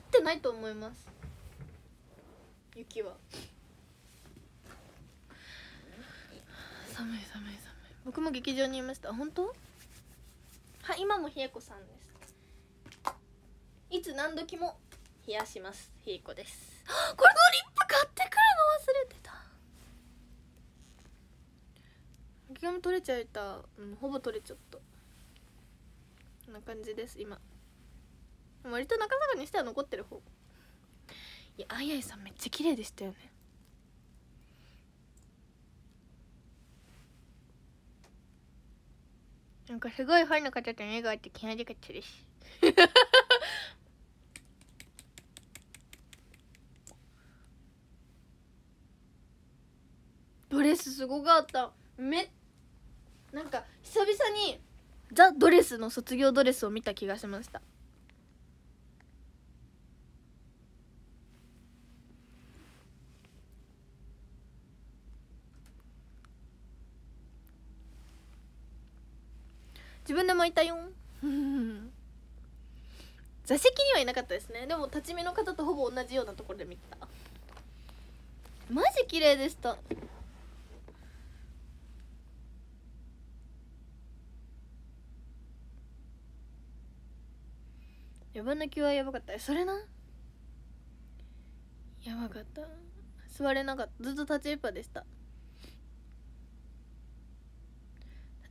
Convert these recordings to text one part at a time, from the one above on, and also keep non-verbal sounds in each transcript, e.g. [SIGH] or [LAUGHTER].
ってないと思います雪は寒い寒い寒い僕も劇場にいました本当は今もひえこさんですいつ何時も冷やしますひえこです [GASPS] これのリップ買ってくるの忘れてた巻き取れちゃった、うん、ほぼ取れちゃったこんな感じです今割と中坂にしては残ってる方いやあいあいさんめっちゃ綺麗でしたよねなんかすごいファンの方との笑顔って気までかったです [LAUGHS] ドレスすごかっためなんか久々にザ・ドレスの卒業ドレスを見た気がしました自分で巻いたよ [LAUGHS] 座席にはいなかったですねでも立ち見の方とほぼ同じようなところで見たマジ綺麗でした余分な気はやばかったそれなやばかった座れなかったずっと立ちっぱでした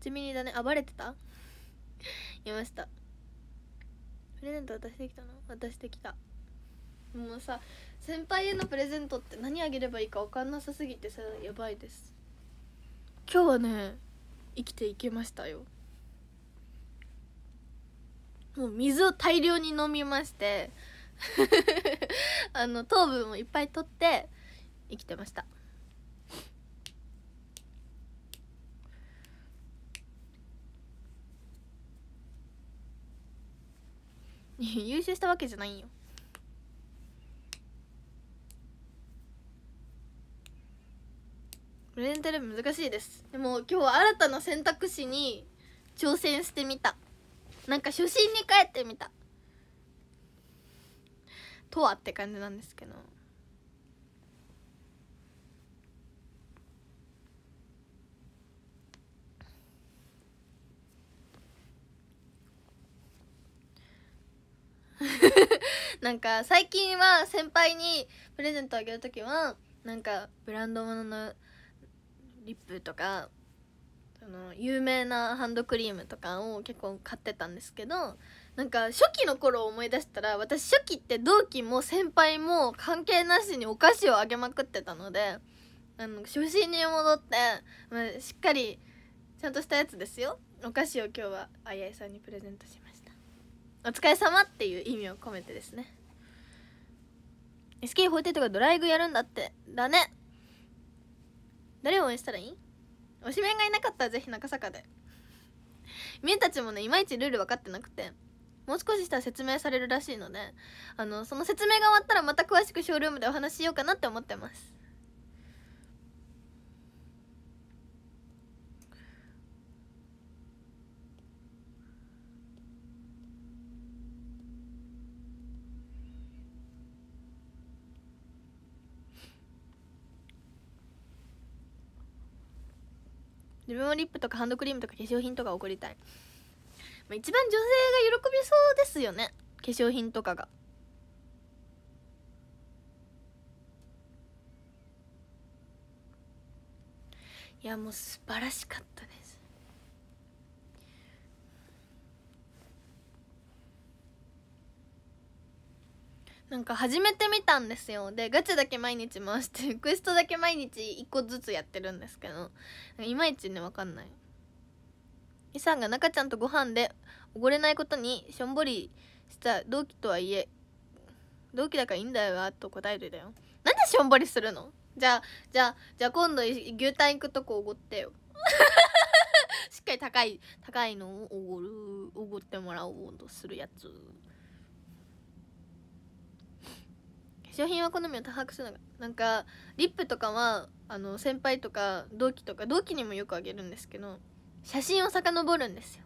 初耳だね暴れてたいましたプレゼント渡してきたの渡してきたもうさ先輩へのプレゼントって何あげればいいか分かんなさすぎてさやばいです今日はね生きていけましたよもう水を大量に飲みまして [LAUGHS] あの糖分をいっぱい取って生きてました [LAUGHS] 優秀したわけじゃないよレンテル難しいですでも今日は新たな選択肢に挑戦してみたなんか初心に帰ってみたとはって感じなんですけど [LAUGHS] なんか最近は先輩にプレゼントあげる時はなんかブランド物のリップとかその有名なハンドクリームとかを結構買ってたんですけどなんか初期の頃を思い出したら私初期って同期も先輩も関係なしにお菓子をあげまくってたのであの初心に戻って、ましっかりちゃんとしたやつですよお菓子を今日はあやいさんにプレゼントしますお疲れ様っていう意味を込めてですね SK48 がドライブやるんだってだね誰を応援したらいい推しメンがいなかったらぜひ中坂でみえたちもねいまいちルール分かってなくてもう少ししたら説明されるらしいのであのその説明が終わったらまた詳しくショールームでお話ししようかなって思ってます分用リップとかハンドクリームとか化粧品とか送りたい、まあ、一番女性が喜びそうですよね化粧品とかがいやもう素晴らしかったねなんか始めてみたんですよでガチャだけ毎日回して [LAUGHS] クエストだけ毎日1個ずつやってるんですけどいまいちね分かんないイさんが中ちゃんとご飯でおごれないことにしょんぼりした同期とはいえ同期だからいいんだよわと答えるだよなんでしょんぼりするのじゃあじゃあじゃあ今度牛タン行くとこおごってよ [LAUGHS] しっかり高い高いのをおごるおごってもらおうとするやつ使品は好みを多発するのがなんかリップとかはあの先輩とか同期とか同期にもよくあげるんですけど写真を遡るんですよ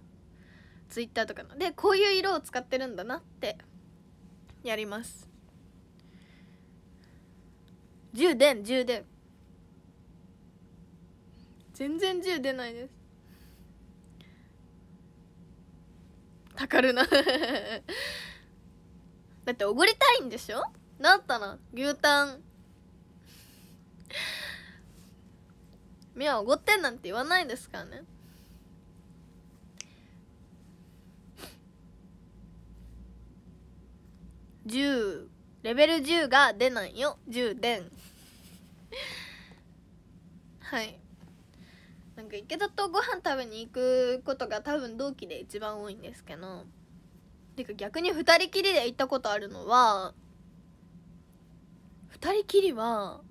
ツイッターとかのでこういう色を使ってるんだなってやります充電充電全然充出ないですたかるな [LAUGHS] だっておごりたいんでしょなったな牛タンみやおごってんなんて言わないですからね10レベル10が出ないよ10でんはいなんか池田とご飯食べに行くことが多分同期で一番多いんですけどてか逆に2人きりで行ったことあるのは2人きりは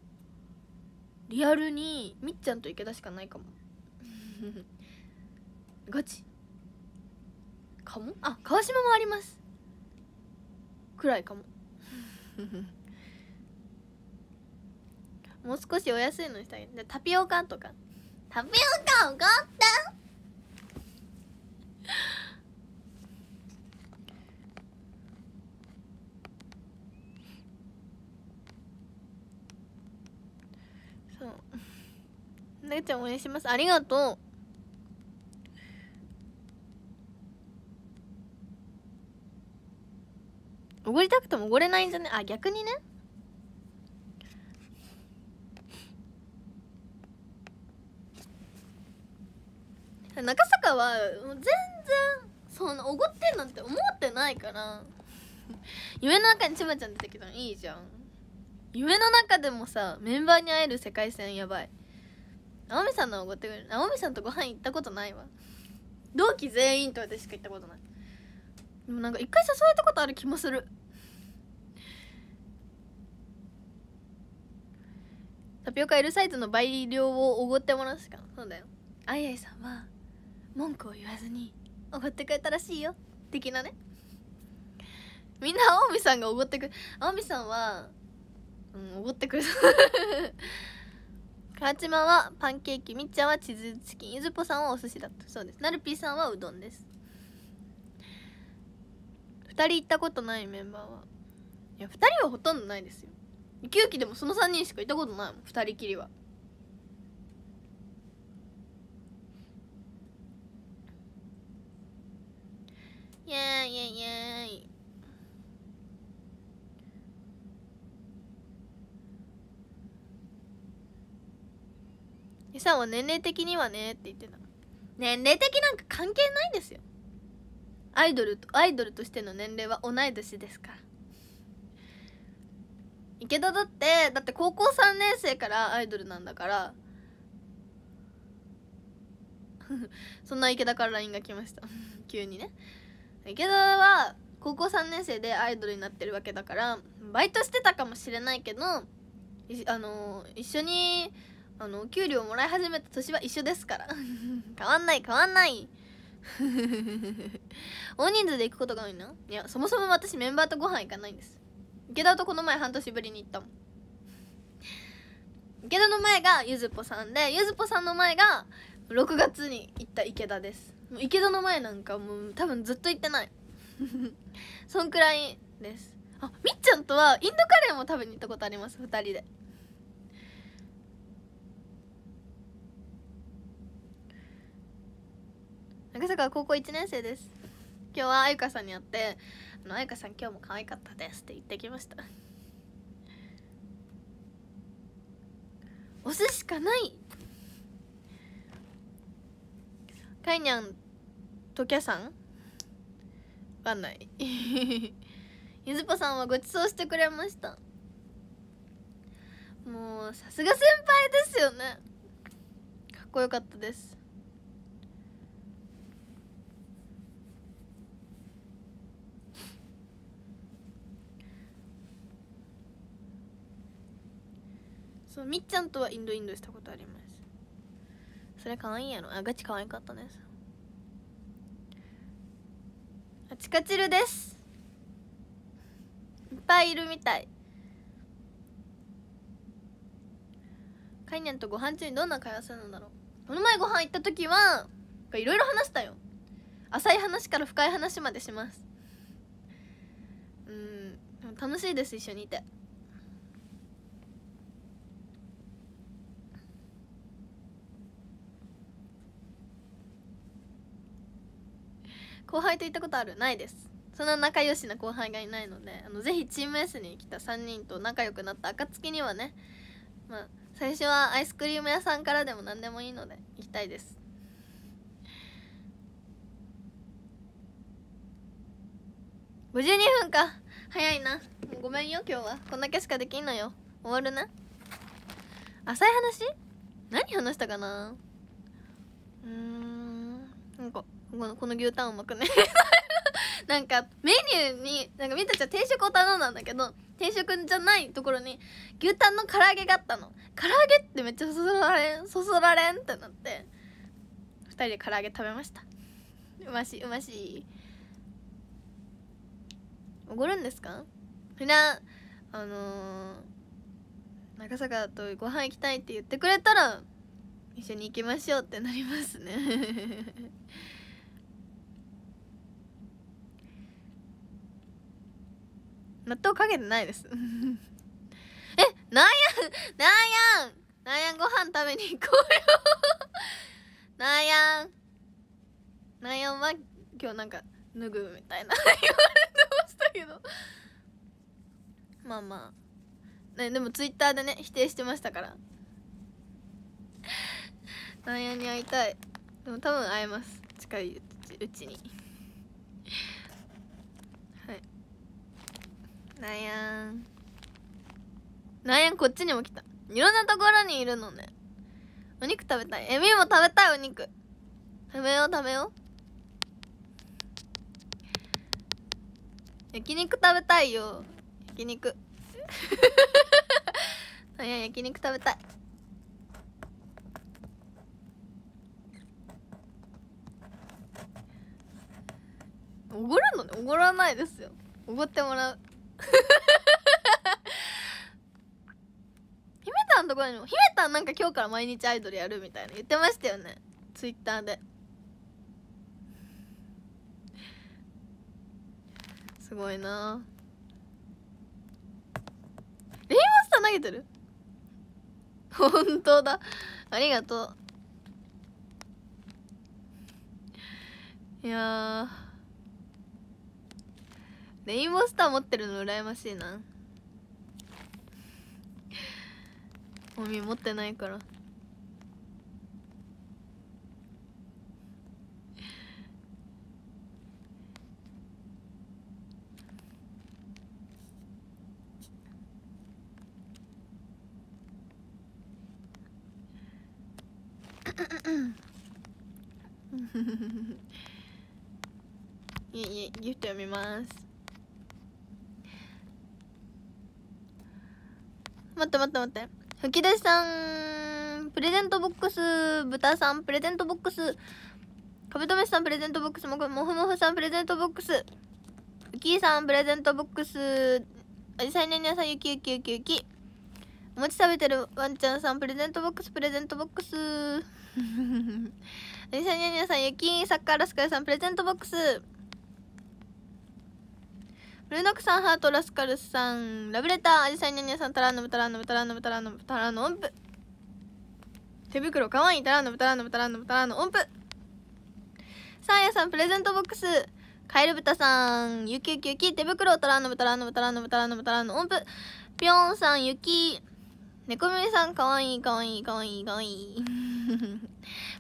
リアルにみっちゃんと池田しかないかも [LAUGHS] ガチかもあ川島もありますくらいかも [LAUGHS] もう少しお安いのにしたいタピオカとかタピオカおごったそうなぐちゃん応援しますありがとうおごりたくてもおごれないんじゃねあ逆にね中坂はもう全然そのおごってんなんて思ってないから [LAUGHS] 夢の中にちばちゃん出てきたのいいじゃん夢の中でもさメンバーに会える世界線やばい直美さんのおごってくれる直美さんとご飯行ったことないわ同期全員と私しか行ったことないでもなんか一回誘われたことある気もするタピオカ L サイズの倍量をおごってもらうしかそうだよあいあいさんは文句を言わずにおごってくれたらしいよ的なねみんな青海さんがおごってくれ青海さんはうんおごってくれそう川島はパンケーキみっちゃんはチーズチキンゆずぽさんはお寿司だったそうですなるぴーさんはうどんです2人行ったことないメンバーはいや2人はほとんどないですよ9期でもその3人しか行ったことないもん2人きりはイエーイイエーイさんは年齢的にはねって言ってた年齢的なんか関係ないんですよアイドルとアイドルとしての年齢は同い年ですから池田だってだって高校3年生からアイドルなんだから [LAUGHS] そんな池田から LINE が来ました [LAUGHS] 急にね池田は高校3年生でアイドルになってるわけだからバイトしてたかもしれないけどあの一緒にあのお給料もらい始めた年は一緒ですから [LAUGHS] 変わんない変わんない [LAUGHS] 大人数で行くことが多いないやそもそも私メンバーとご飯行かないんです池田とこの前半年ぶりに行ったもん池田の前がゆずぽさんでゆずぽさんの前が6月に行った池田です池田の前なんかもう多分ずっと行ってない [LAUGHS] そんくらいですあみっちゃんとはインドカレーも食べに行ったことあります2人で坂は高校1年生です今日はあゆかさんに会って「あのあゆかさん今日も可愛かったです」って言ってきました押すしかないかいにゃんときゃさんわかんない [LAUGHS] ゆずぽさんはごちそうしてくれましたもうさすが先輩ですよねかっこよかったですそうみっちゃんとはインドインドしたことありますそれ可愛いやろあガチ可愛かったですあチカチルですいっぱいいるみたいカイニャンとご飯中にどんな会話するのだろうこの前ご飯行った時はいろいろ話したよ浅い話から深い話までしますうん楽しいです一緒にいて後輩と行ったことあるないですそんな仲良しな後輩がいないのであのぜひチーム S に来た3人と仲良くなった暁にはね、まあ、最初はアイスクリーム屋さんからでも何でもいいので行きたいです52分か早いなごめんよ今日はこんだけしかできんのよ終わるな浅い話何話したかなうんなんかこのこの牛タンうまくね [LAUGHS] なんかメニューになんかみたちゃん定食を頼んだんだけど定食じゃないところに牛タンの唐揚げがあったの唐揚げってめっちゃそそられんそそられんってなって2人で唐揚げ食べましたうましうましおごるんですかみんなあのー、長坂とご飯行きたいって言ってくれたら一緒に行きましょうってなりますね納豆かけてないです [LAUGHS] えなんやなんやんなんやんご飯食べに行こうよ [LAUGHS] なんやんなんやんは今日なんか脱ぐみたいな [LAUGHS] 言われてましたけどまあまあ、ね、でもツイッターでね否定してましたからなんやに会いたいでも多分会えます近いうちになんやんなんやんこっちにも来たいろんなところにいるのねお肉食べたいエビも食べたいお肉食べよう食べよう焼肉食べたいよ焼肉なん [LAUGHS] や焼肉食べたいおごるのねおごらないですよおごってもらう [LAUGHS] 姫たんとこにも姫たんなんか今日から毎日アイドルやるみたいな言ってましたよねツイッターですごいなレインスター投げてる本当だありがとういやレインボースター持ってるの羨ましいなおみ持ってないから [LAUGHS] いえいえギフト読みます待って待って待って吹き出しさんプレゼントボックス豚さんプレゼントボックスカブトムシさんプレゼントボックスももふもふさんプレゼントボックスウキーさんプレゼントボックスあじさいニねさんゆきゆきゆきユキお餅食べてるワンちゃんさんプレゼントボックスプレゼントボックスあじさいニねさんゆきサッカーラスカイさんプレゼントボックスルナクさんハートラスカルスさんラブレターアジサイニャニャさんタランノブ、タランノブ、タランノブ、タランノブ、タランノ音符手袋かわいいタランノブ、タランノブ、タランノブ、タランノ音符サーヤさんプレゼントボックスカエルブタさんゆきゆきゆき手袋タランノブ、タランノブ、タランノブ、タランノブ、タランノ音符ぴょんさんゆき猫耳さんかわいいかわいいかわいいかわいい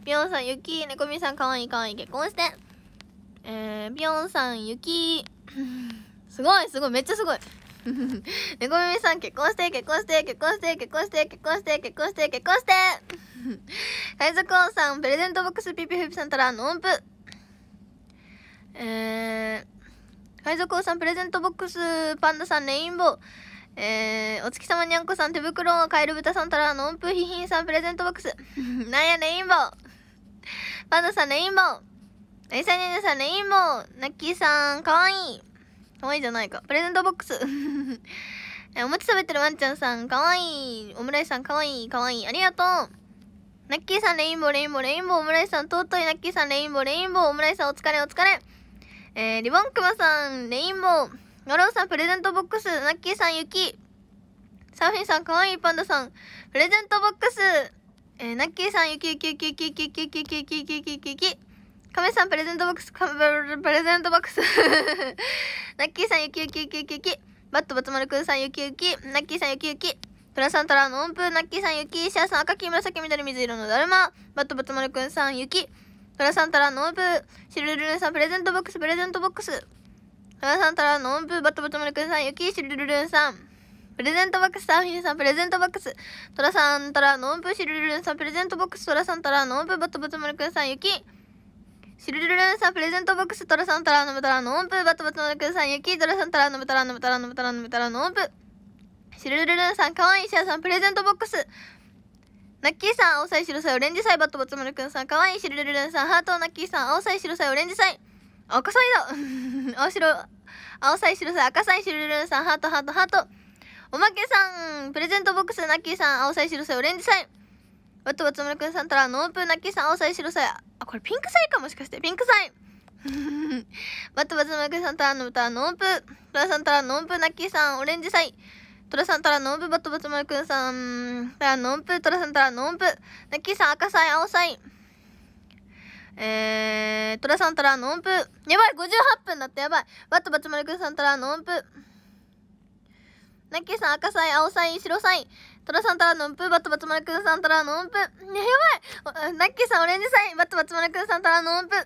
ぴょんさんゆき猫耳さんかわいいかわいい結婚してえーぴょんさんゆきすごいすごいめっちゃすごい [LAUGHS] ねこみみさん結婚して結婚して結婚して結婚して結婚して結婚して結婚して海賊王さんプレゼントボックスピピフピさんたらの音符えー、海賊王さんプレゼントボックスパンダさんレインボーえー、お月様にゃんこさん手袋カエル豚さんたらの音符ひひんさんプレゼントボックス [LAUGHS] なんやレインボーパンダさんレインボーなぎさにゃさんレインボーなっきーさんかわいい可愛いじゃないかプレゼントボックス [LAUGHS] お餅食べてるワンちゃんさんかわいいオムライスさんかわいいかわいいありがとうナッキーさんレインボーレインボーレインボーオムライスさん尊いナッキーさんレインボーレインボーオムライスさんお疲れお疲れえー、リボンクマさんレインボーガローさんプレゼントボックスナッキーさん雪サーフィンさんかわいいパンダさんプレゼントボックスえー、ナッキーさん、雪、雪、雪、亀さんプレゼントボックス、プレゼントボックス。[LAUGHS] ナッキーさんゆきゆきゆきゆきゆき。バットバツマルくんさんゆきゆき。ナッキーさんゆきゆき。プラサントラの音符。ナッキーさんゆき。シャーさん赤き紫緑水色のだるま。バットバツマルくんさんゆき。プラサントラの音符。シルルルンさんプレゼントボックスプレゼントボックス。プラサントラの音符。バットバツマルくんさんゆき。シルルルンさん。プレゼントボックスサーフィンさんプレゼントボックス。トラサントラの音符。シルルルンさんプレゼントボックス。トラサントラの音符。バットバツマルくんさんゆき。シルルルンさん、プレゼントボックス、トラさん、タラのブ、タラの音符、バトバトのくさん、ユキ、トラさん、タラのブ、タラのブ、タラのブ、タラのムタラの音符。シルルルンさん、かわいいシアさん、プレゼントボックス。ナッキーさん、青さい白さいオレンジさい、バットバツムルくんさん、かわいいシルルルンさん、ハートナッキーさん、青さい白さいオレンジさい。赤さいだ青白、青さい白さい赤さいシルルルンさん、ハートハートハート。おまけさん、プレゼントボックス、ナッキーさん、青さい白さいオレンジさい。バットバツムルくんさん、タラのオープン、ナッキーさん、青さい白さいあ、これピンクサイかもしかして。ピンクサイ。[LAUGHS] バトバトマグサンタラの歌、ノープ。トラサンタラノープ、ナッキーさん、オレンジサイ。トラサンタラノープ、バトバトマグさん、たらノープ、トラさんたらノープ。ナッキーさん、赤祭、青祭。えー、トラさんたらノープ。やばい、58分だって、やばい。バトバトマグさんタラノープトラサンタラノープナッキーさん、赤サイ、青祭えートラサンタラノープやばい5 8分だってやばいバトバトマグサンタラノープナッキーさん赤サイ、青サイ、白サイ。トラさんたらのんぷ、バットバツマルくんさんたらのんぷ。ね、やばいナッキーさんオレンジサイン、バットバツマルくんさんたらのんぷ。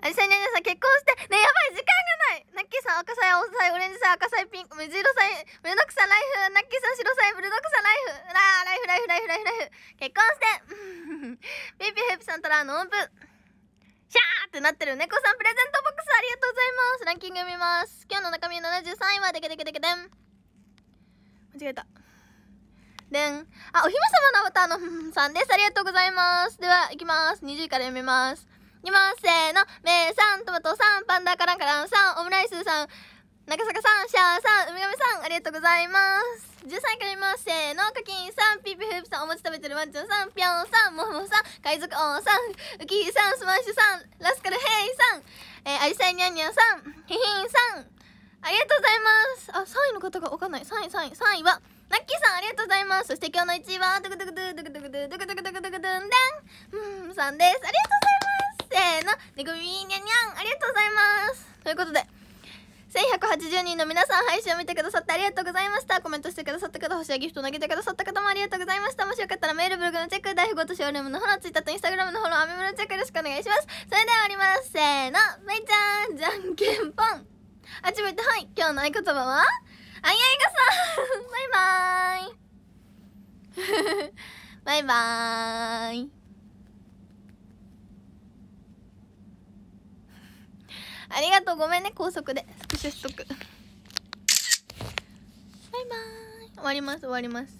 アジサイニャニャさん結婚してねやばい時間がないナッキーさん赤サイ青サイオレンジサイ赤サイピンク水色サイブルドクサライフナッキーさん白サイブルドクサライフラーライフライフライフライフライフ結婚して [LAUGHS] ピーピーヘプさんたらのんぷシャーってなってる猫さんプレゼントボックスありがとうございますランキング見ます今日の中身73位はデケデケデケデン間違えたでん。あ、お姫様のアバターのさんです。ありがとうございます。では、行きます。20位から読みます。いきます。せーの。めーさん、トマトさん、パンダカランカランさん、オムライスさん、中坂さん、シャーさん、ウミガメさん、ありがとうございます。13位からみます。せーの、カキンさん、ピーピーフープさん、お餅食べてるワンちゃんさん、ぴょんさん、もふもさん、海賊王さん、ウキーさん、スマッシュさん、ラスカルヘイさん、えー、アジサイニャンニャンさん、ヒヒンさん、ありがとうございます。あ、3位の方がわかんない。3位、3位、3位は、ラッキーさんありがとうございますそして今日の1位はドクドクドゥドクドクドゥドクドクドクドクドゥンダンうんさんですありがとうございますせーのねぐみにゃニャンありがとうございますということで1180人の皆さん配信を見てくださってありがとうございましたコメントしてくださった方星やギフト投げてくださった方もありがとうございましたもしよかったらメールブログのチェック大富豪とショールームのフォローツイッターとインスタグラムのフォローアメブのチェックよろしくお願いしますそれでは終わりますせーのめいちゃんじゃんけんぽんあちめてはい今日の合言葉はあやいがさんバイバーイ [LAUGHS] バイバーイありがとうごめんね高速でスクショしとくバイバーイ終わります終わります